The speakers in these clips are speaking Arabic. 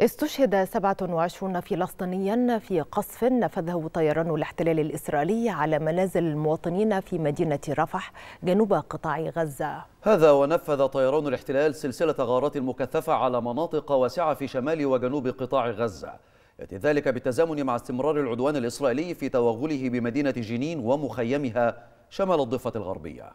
استشهد 27 فلسطينيا في قصف نفذه طيران الاحتلال الإسرائيلي على منازل المواطنين في مدينة رفح جنوب قطاع غزة هذا ونفذ طيران الاحتلال سلسلة غارات مكثفة على مناطق واسعة في شمال وجنوب قطاع غزة يأتي ذلك بالتزامن مع استمرار العدوان الإسرائيلي في توغله بمدينة جنين ومخيمها شمال الضفة الغربية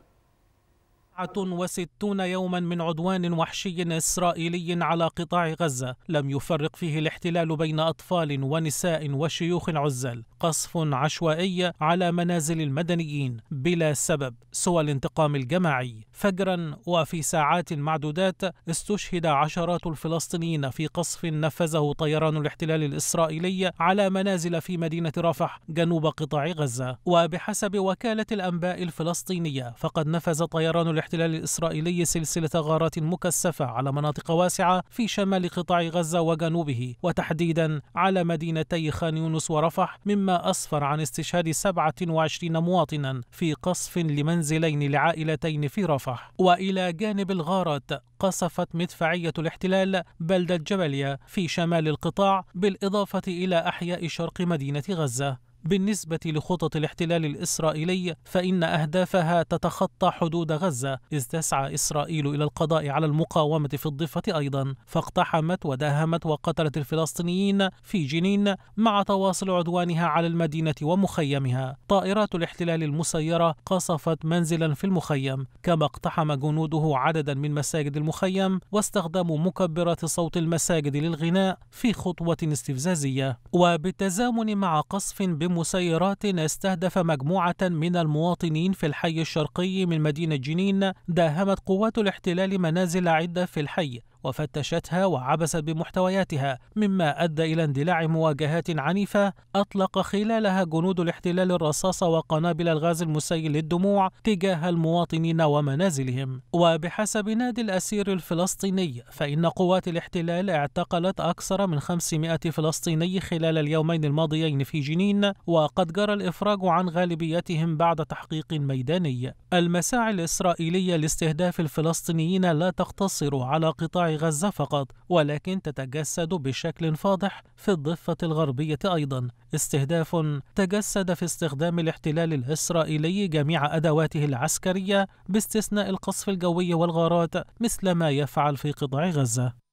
وستون يوما من عدوان وحشي إسرائيلي على قطاع غزة لم يفرق فيه الاحتلال بين أطفال ونساء وشيوخ عزل قصف عشوائي على منازل المدنيين بلا سبب سوى الانتقام الجماعي فجرا وفي ساعات معدودات استشهد عشرات الفلسطينيين في قصف نفذه طيران الاحتلال الإسرائيلي على منازل في مدينة رفح جنوب قطاع غزة وبحسب وكالة الأنباء الفلسطينية فقد نفذ طيران الاحتلال الإسرائيلي سلسلة غارات مكثفة على مناطق واسعة في شمال قطاع غزة وجنوبه وتحديدا على مدينتي خان يونس ورفح مما مما أسفر عن استشهاد 27 مواطنا في قصف لمنزلين لعائلتين في رفح وإلى جانب الغارات قصفت مدفعية الاحتلال بلدة جبلية في شمال القطاع بالإضافة إلى أحياء شرق مدينة غزة بالنسبة لخطط الاحتلال الإسرائيلي فإن أهدافها تتخطى حدود غزة إذ تسعى إسرائيل إلى القضاء على المقاومة في الضفة أيضا فاقتحمت وداهمت وقتلت الفلسطينيين في جنين مع تواصل عدوانها على المدينة ومخيمها طائرات الاحتلال المسيرة قصفت منزلا في المخيم كما اقتحم جنوده عددا من مساجد المخيم واستخدموا مكبرات صوت المساجد للغناء في خطوة استفزازية وبالتزامن مع قصف بمسيرات استهدف مجموعة من المواطنين في الحي الشرقي من مدينة جنين داهمت قوات الاحتلال منازل عدة في الحي وفتشتها وعبست بمحتوياتها مما أدى إلى اندلاع مواجهات عنيفة أطلق خلالها جنود الاحتلال الرصاص وقنابل الغاز المسيل للدموع تجاه المواطنين ومنازلهم وبحسب نادي الأسير الفلسطيني فإن قوات الاحتلال اعتقلت أكثر من 500 فلسطيني خلال اليومين الماضيين في جنين وقد جرى الإفراج عن غالبيتهم بعد تحقيق ميداني المساعي الإسرائيلية لاستهداف الفلسطينيين لا تقتصر على قطاع قطاع غزة فقط ولكن تتجسد بشكل فاضح في الضفة الغربية أيضا استهداف تجسد في استخدام الاحتلال الإسرائيلي جميع أدواته العسكرية باستثناء القصف الجوي والغارات مثل ما يفعل في قطاع غزة